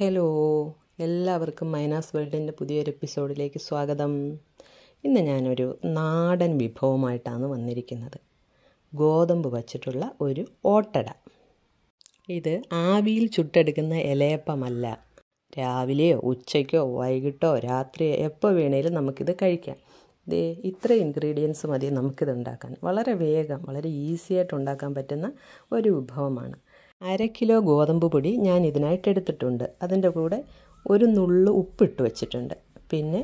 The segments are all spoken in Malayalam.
ഹലോ എല്ലാവർക്കും മൈനാസ് വേൾഡിൻ്റെ പുതിയൊരു എപ്പിസോഡിലേക്ക് സ്വാഗതം ഇന്ന് ഞാനൊരു നാടൻ വിഭവമായിട്ടാണ് വന്നിരിക്കുന്നത് ഗോതമ്പ് വച്ചിട്ടുള്ള ഒരു ഓട്ടട ഇത് ആവിയിൽ ചുട്ടെടുക്കുന്ന ഇലയപ്പമല്ല രാവിലെയോ ഉച്ചയ്ക്കോ വൈകിട്ടോ രാത്രിയോ എപ്പോൾ വേണേലും നമുക്കിത് കഴിക്കാം ദേ ഇത്ര ഇൻഗ്രീഡിയൻസ് മതി നമുക്കിത് ഉണ്ടാക്കാൻ വളരെ വേഗം വളരെ ഈസിയായിട്ട് ഉണ്ടാക്കാൻ പറ്റുന്ന ഒരു വിഭവമാണ് അര കിലോ ഗോതമ്പ് പൊടി ഞാൻ ഇതിനായിട്ട് എടുത്തിട്ടുണ്ട് അതിൻ്റെ കൂടെ ഒരു നുള്ളു ഉപ്പിട്ട് വെച്ചിട്ടുണ്ട് പിന്നെ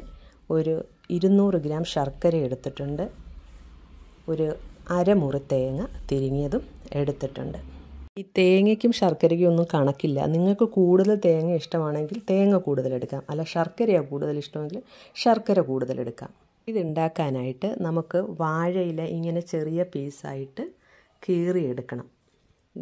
ഒരു ഇരുന്നൂറ് ഗ്രാം ശർക്കര എടുത്തിട്ടുണ്ട് ഒരു അരമുറി തേങ്ങ തിരിഞ്ഞതും എടുത്തിട്ടുണ്ട് ഈ തേങ്ങയ്ക്കും ശർക്കരയ്ക്കും ഒന്നും കണക്കില്ല നിങ്ങൾക്ക് കൂടുതൽ തേങ്ങ ഇഷ്ടമാണെങ്കിൽ തേങ്ങ കൂടുതൽ എടുക്കാം അല്ല ശർക്കരയാണ് കൂടുതൽ ഇഷ്ടമെങ്കിൽ ശർക്കര കൂടുതൽ എടുക്കാം ഇതുണ്ടാക്കാനായിട്ട് നമുക്ക് വാഴയില ഇങ്ങനെ ചെറിയ പീസായിട്ട് കീറിയെടുക്കണം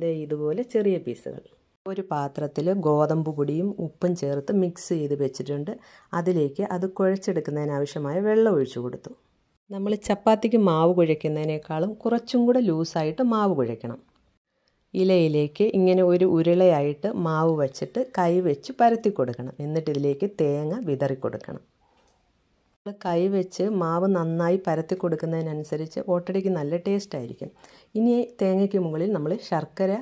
ദേ ഇതുപോലെ ചെറിയ പീസുകൾ ഒരു പാത്രത്തിൽ ഗോതമ്പ് പൊടിയും ഉപ്പും ചേർത്ത് മിക്സ് ചെയ്ത് വെച്ചിട്ടുണ്ട് അതിലേക്ക് അത് കുഴച്ചെടുക്കുന്നതിനാവശ്യമായ വെള്ളം ഒഴിച്ചു കൊടുത്തു നമ്മൾ ചപ്പാത്തിക്ക് മാവ് കുഴയ്ക്കുന്നതിനേക്കാളും കുറച്ചും കൂടെ ലൂസായിട്ട് മാവ് കുഴയ്ക്കണം ഇലയിലേക്ക് ഇങ്ങനെ ഒരു ഉരുളയായിട്ട് മാവ് വച്ചിട്ട് കൈ വെച്ച് പരത്തി കൊടുക്കണം എന്നിട്ട് ഇതിലേക്ക് തേങ്ങ വിതറി കൊടുക്കണം കൈ വെച്ച് മാവ് നന്നായി പരത്തി കൊടുക്കുന്നതിനനുസരിച്ച് ഓട്ടടിക്ക് നല്ല ടേസ്റ്റ് ആയിരിക്കും ഇനി തേങ്ങയ്ക്ക് മുകളിൽ നമ്മൾ ശർക്കര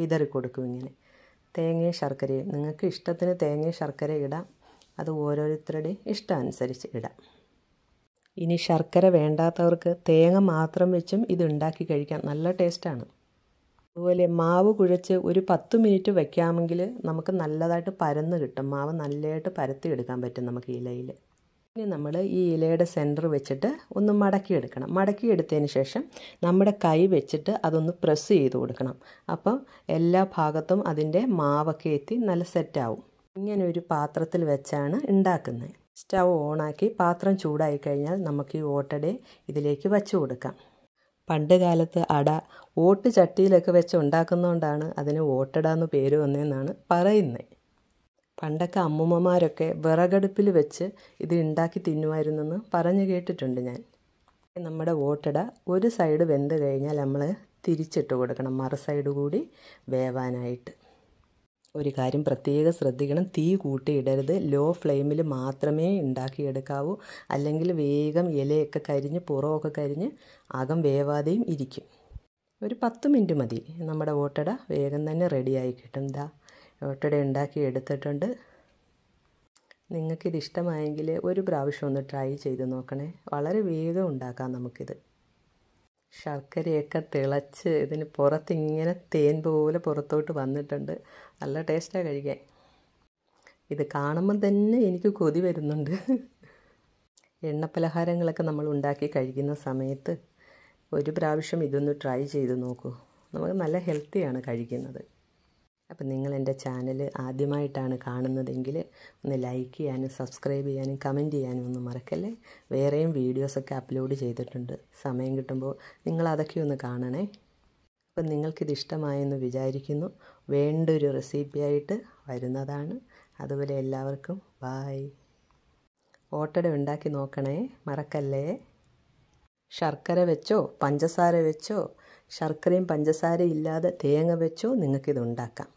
വിതറി കൊടുക്കും ഇങ്ങനെ തേങ്ങയും ശർക്കരയും നിങ്ങൾക്ക് ഇഷ്ടത്തിന് തേങ്ങയും ശർക്കര ഇടാം അത് ഓരോരുത്തരുടെയും ഇഷ്ടാനുസരിച്ച് ഇടാം ഇനി ശർക്കര വേണ്ടാത്തവർക്ക് തേങ്ങ മാത്രം വെച്ചും ഇത് ഉണ്ടാക്കി കഴിക്കാം നല്ല ടേസ്റ്റാണ് അതുപോലെ മാവ് കുഴച്ച് ഒരു പത്ത് മിനിറ്റ് വയ്ക്കാമെങ്കിൽ നമുക്ക് നല്ലതായിട്ട് പരന്ന് കിട്ടും മാവ് നല്ലതായിട്ട് പരത്തി എടുക്കാൻ പറ്റും നമുക്ക് ഇലയിൽ ഇനി നമ്മൾ ഈ ഇലയുടെ സെൻറ്റർ വെച്ചിട്ട് ഒന്ന് മടക്കിയെടുക്കണം മടക്കിയെടുത്തതിന് ശേഷം നമ്മുടെ കൈ വെച്ചിട്ട് അതൊന്ന് പ്രസ് ചെയ്ത് കൊടുക്കണം അപ്പം എല്ലാ ഭാഗത്തും അതിൻ്റെ മാവൊക്കെ എത്തി നല്ല സെറ്റാവും ഇങ്ങനെ ഒരു പാത്രത്തിൽ വെച്ചാണ് ഉണ്ടാക്കുന്നത് സ്റ്റൗ ഓണാക്കി പാത്രം ചൂടായി കഴിഞ്ഞാൽ നമുക്ക് ഈ ഓട്ടടെ ഇതിലേക്ക് വച്ചു കൊടുക്കാം പണ്ട് കാലത്ത് അട ഓട്ട് ചട്ടിയിലൊക്കെ വെച്ച് ഉണ്ടാക്കുന്നതുകൊണ്ടാണ് അതിന് ഓട്ടട എന്ന് പേര് വന്നതെന്നാണ് പറയുന്നത് പണ്ടൊക്കെ അമ്മുമ്മമാരൊക്കെ വിറകടുപ്പിൽ വെച്ച് ഇത് ഉണ്ടാക്കി തിന്നുമായിരുന്നെന്ന് പറഞ്ഞു കേട്ടിട്ടുണ്ട് ഞാൻ നമ്മുടെ ഓട്ടട ഒരു സൈഡ് വെന്ത് കഴിഞ്ഞാൽ നമ്മൾ തിരിച്ചിട്ട് കൊടുക്കണം മറു സൈഡ് കൂടി വേവാനായിട്ട് ഒരു കാര്യം പ്രത്യേക ശ്രദ്ധിക്കണം തീ കൂട്ടിയിടരുത് ലോ ഫ്ലെയിമിൽ മാത്രമേ ഉണ്ടാക്കിയെടുക്കാവൂ അല്ലെങ്കിൽ വേഗം ഇലയൊക്കെ കരിഞ്ഞ് പുറമൊക്കെ കരിഞ്ഞ് അകം വേവാതെയും ഇരിക്കും ഒരു പത്ത് മിനിറ്റ് മതി നമ്മുടെ ഓട്ടട വേഗം തന്നെ റെഡിയായി കിട്ടും ഓട്ടട ഉണ്ടാക്കി എടുത്തിട്ടുണ്ട് നിങ്ങൾക്കിത് ഇഷ്ടമായെങ്കിൽ ഒരു പ്രാവശ്യം ഒന്ന് ട്രൈ ചെയ്ത് നോക്കണേ വളരെ വേഗം ഉണ്ടാക്കാം നമുക്കിത് ശർക്കരയൊക്കെ തിളച്ച് ഇതിന് പുറത്തിങ്ങനെ തേൻ പോലെ പുറത്തോട്ട് വന്നിട്ടുണ്ട് നല്ല ടേസ്റ്റാണ് കഴിക്കാൻ ഇത് കാണുമ്പം തന്നെ എനിക്ക് കൊതി വരുന്നുണ്ട് എണ്ണപ്പലഹാരങ്ങളൊക്കെ നമ്മൾ ഉണ്ടാക്കി കഴിക്കുന്ന സമയത്ത് ഒരു പ്രാവശ്യം ഇതൊന്ന് ട്രൈ ചെയ്ത് നോക്കൂ നമുക്ക് നല്ല ഹെൽത്തിയാണ് കഴിക്കുന്നത് അപ്പം നിങ്ങൾ എൻ്റെ ചാനൽ ആദ്യമായിട്ടാണ് കാണുന്നതെങ്കിൽ ഒന്ന് ലൈക്ക് ചെയ്യാനും സബ്സ്ക്രൈബ് ചെയ്യാനും കമൻറ്റ് ചെയ്യാനും ഒന്നും മറക്കല്ലേ വേറെയും വീഡിയോസൊക്കെ അപ്ലോഡ് ചെയ്തിട്ടുണ്ട് സമയം കിട്ടുമ്പോൾ നിങ്ങൾ അതൊക്കെ ഒന്ന് കാണണേ അപ്പം നിങ്ങൾക്കിത് ഇഷ്ടമായെന്ന് വിചാരിക്കുന്നു വേണ്ടൊരു റെസിപ്പിയായിട്ട് വരുന്നതാണ് അതുപോലെ എല്ലാവർക്കും ബായ് ഓട്ടട ഉണ്ടാക്കി നോക്കണേ മറക്കല്ലേ ശർക്കര വെച്ചോ പഞ്ചസാര വെച്ചോ ശർക്കരയും പഞ്ചസാരയും ഇല്ലാതെ തേങ്ങ വെച്ചോ നിങ്ങൾക്കിത് ഉണ്ടാക്കാം